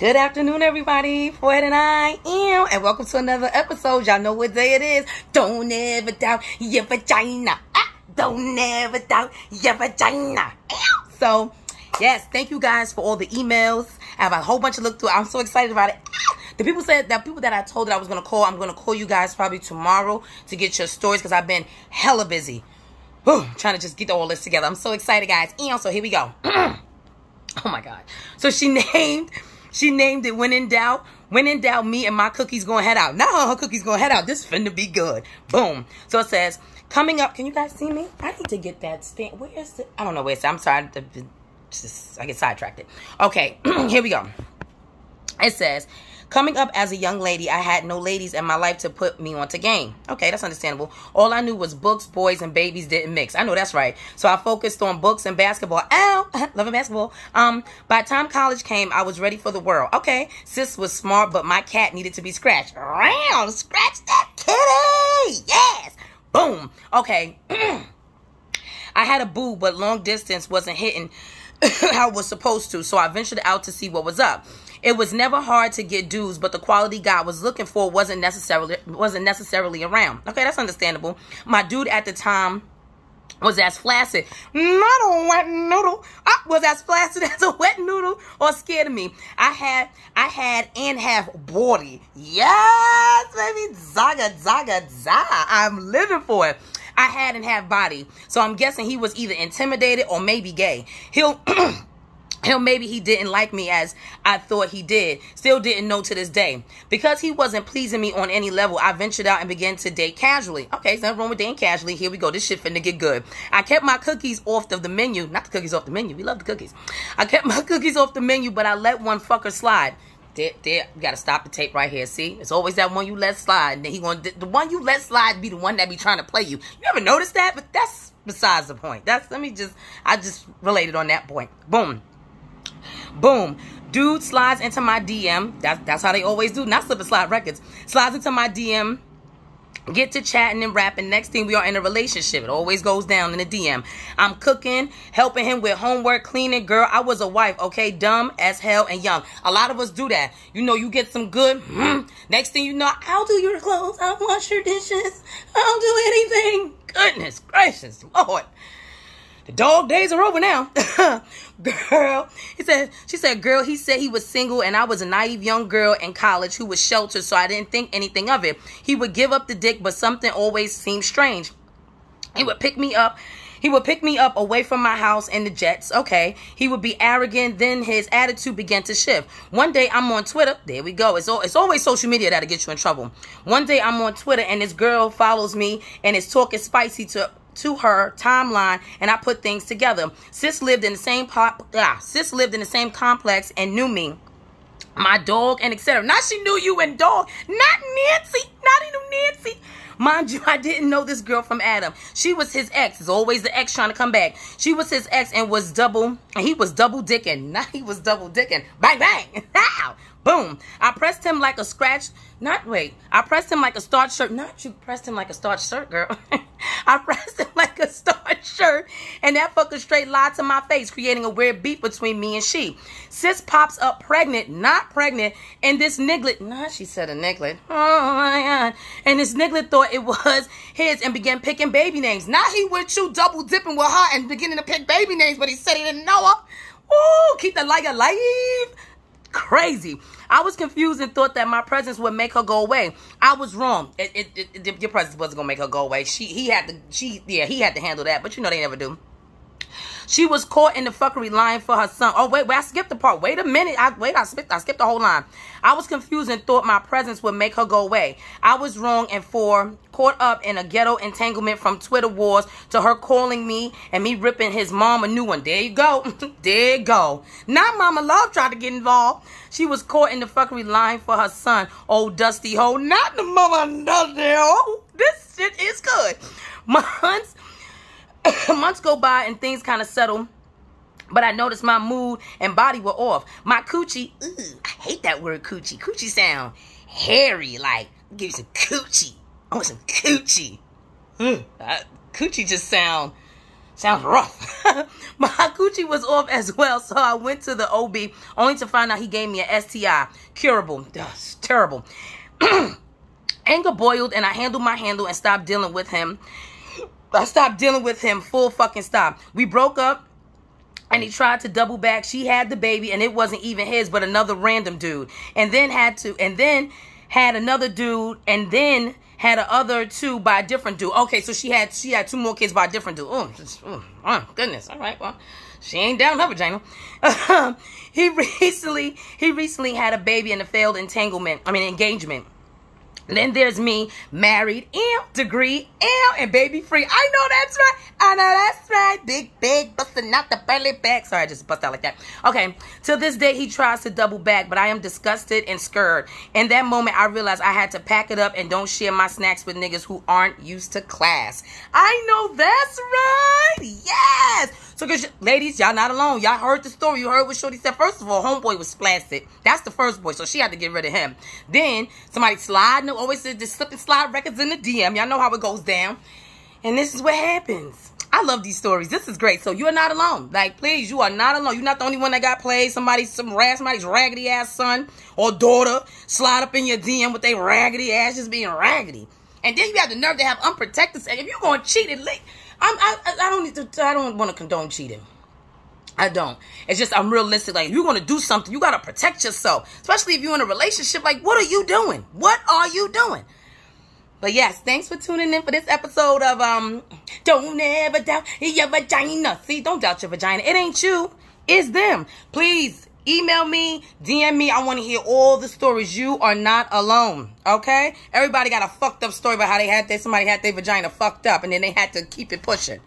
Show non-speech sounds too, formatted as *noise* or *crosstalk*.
Good afternoon, everybody. Fred and I am, and welcome to another episode. Y'all know what day it is. Don't ever doubt your vagina. Ah, don't ever doubt your vagina. So, yes, thank you guys for all the emails. I have a whole bunch to look through. I'm so excited about it. Ah, the people said that people that I told that I was gonna call, I'm gonna call you guys probably tomorrow to get your stories because I've been hella busy. Whew, trying to just get all this together. I'm so excited, guys. And so here we go. *clears throat* oh my god. So she *laughs* named she named it When in Doubt. When in doubt, me and my cookies going head out. Now her cookies going head out. This finna be good. Boom. So it says, coming up. Can you guys see me? I need to get that stand. Where is it? I don't know where it's. I'm sorry. Just, I get sidetracked. Okay. *clears throat* Here we go. It says, Coming up as a young lady, I had no ladies in my life to put me onto game. Okay, that's understandable. All I knew was books, boys, and babies didn't mix. I know that's right. So I focused on books and basketball. Ow, *laughs* loving basketball. Um, by time college came, I was ready for the world. Okay, sis was smart, but my cat needed to be scratched. Round, scratch that kitty. Yes. Boom. Okay. *clears throat* I had a boo, but long distance wasn't hitting *laughs* how I was supposed to. So I ventured out to see what was up. It was never hard to get dudes, but the quality God was looking for wasn't necessarily wasn't necessarily around. Okay, that's understandable. My dude at the time was as flaccid, not a wet noodle. I was as flaccid *laughs* as a wet noodle or scared of me. I had, I had and have body. Yes, baby, zaga, zaga, zaga. I'm living for it. I had and have body. So I'm guessing he was either intimidated or maybe gay. He'll *clears throat* you know, maybe he didn't like me as I thought he did. Still didn't know to this day. Because he wasn't pleasing me on any level, I ventured out and began to date casually. Okay, there's nothing wrong with dating casually. Here we go. This shit finna get good. I kept my cookies off of the menu. Not the cookies off the menu. We love the cookies. I kept my *laughs* cookies off the menu, but I let one fucker slide. There, there, you gotta stop the tape right here. See, it's always that one you let slide, and then he gonna the one you let slide be the one that be trying to play you. You ever notice that? But that's besides the point. That's let me just I just related on that point. Boom. Boom. Dude slides into my DM. That's that's how they always do. Not slip and slide records. Slides into my DM. Get to chatting and rapping. Next thing we are in a relationship. It always goes down in the DM. I'm cooking, helping him with homework, cleaning. Girl, I was a wife, okay? Dumb as hell and young. A lot of us do that. You know, you get some good. Hmm. next thing you know, I'll do your clothes. I'll wash your dishes. I'll do anything. Goodness gracious, Lord the dog days are over now. *laughs* girl, he said, she said, girl, he said he was single and I was a naive young girl in college who was sheltered, so I didn't think anything of it. He would give up the dick, but something always seemed strange. He would pick me up he would pick me up away from my house in the Jets. Okay. He would be arrogant. Then his attitude began to shift. One day I'm on Twitter. There we go. It's, all, it's always social media that'll get you in trouble. One day I'm on Twitter and this girl follows me and is talking spicy to to her timeline and I put things together. Sis lived in the same pop, ah, sis lived in the same complex and knew me my dog, and etc. Now she knew you and dog, not Nancy, not even Nancy. Mind you, *laughs* I didn't know this girl from Adam. She was his ex. It's always the ex trying to come back. She was his ex and was double, and he was double dicking. *laughs* Now he was double dicking. Bang, bang. *laughs* Ow. Boom. I pressed him like a scratch. Not wait. I pressed him like a starched shirt. Not you pressed him like a starched shirt, girl. *laughs* I pressed him like a starched shirt. And that fucker straight lied to my face, creating a weird beef between me and she. Sis pops up pregnant, not pregnant, and this niglet, nah, she said a niglet. Oh *laughs* my god. And this niglet thought it was his and began picking baby names. Now he with you double dipping with her and beginning to pick baby names, but he said he didn't know her. Ooh, keep the light alive crazy. I was confused and thought that my presence would make her go away. I was wrong. It, it, it, your presence wasn't gonna make her go away. She, he had to, she, yeah, he had to handle that. But you know they never do. She was caught in the fuckery lying for her son. Oh, wait, wait, I skipped the part. Wait a minute. I Wait, I skipped, I skipped the whole line. I was confused and thought my presence would make her go away. I was wrong and for caught up in a ghetto entanglement from Twitter wars to her calling me and me ripping his mom a new one. There you go. *laughs* there you go. Now Mama Love tried to get involved. She was caught in the fuckery lying for her son. Oh, Dusty hoe, Not the mama no. no. This shit is good. *laughs* My hunts. *coughs* months go by and things kind of settle. But I noticed my mood and body were off. My coochie, I hate that word coochie. Coochie sound hairy, like, give you some coochie. I want some coochie. Mm, coochie just sound, sounds rough. *laughs* my coochie was off as well, so I went to the OB only to find out he gave me an STI. Curable. Ugh, terrible. *clears throat* Anger boiled and I handled my handle and stopped dealing with him. I stopped dealing with him full fucking stop. We broke up and he tried to double back. She had the baby and it wasn't even his but another random dude. And then had to and then had another dude and then had another two by a different dude. Okay, so she had she had two more kids by a different dude. Oh, oh goodness. All right. Well, she ain't down her vagina. *laughs* he recently he recently had a baby in a failed entanglement. I mean engagement. Then there's me, married, M, degree, M, and baby free. I know that's right. I know that's right. Big, big, busting out the belly back. Sorry, I just bust out like that. Okay, till this day, he tries to double back, but I am disgusted and scared. In that moment, I realized I had to pack it up and don't share my snacks with niggas who aren't used to class. I know that's right. Yes. So, cause ladies, y'all not alone. Y'all heard the story. You heard what Shorty said. First of all, homeboy was splasted. That's the first boy, so she had to get rid of him. Then somebody sliding, always just slipping slide records in the DM. Y'all know how it goes down. And this is what happens. I love these stories. This is great. So you are not alone. Like, please, you are not alone. You're not the only one that got played. Somebody, some rag, somebody's raggedy ass son or daughter slide up in your DM with their raggedy ass just being raggedy. And then you have the nerve to have unprotected sex. If you're going to cheat, at least I'm, I, I don't need to, I don't want to condone cheating. I don't. It's just I'm realistic. Like you're gonna do something, you gotta protect yourself. Especially if you're in a relationship. Like, what are you doing? What are you doing? But yes, thanks for tuning in for this episode of um Don't ever doubt your vagina. See, don't doubt your vagina. It ain't you, it's them. Please Email me, DM me. I want to hear all the stories. You are not alone, okay? Everybody got a fucked up story about how they had their, somebody had their vagina fucked up and then they had to keep it pushing.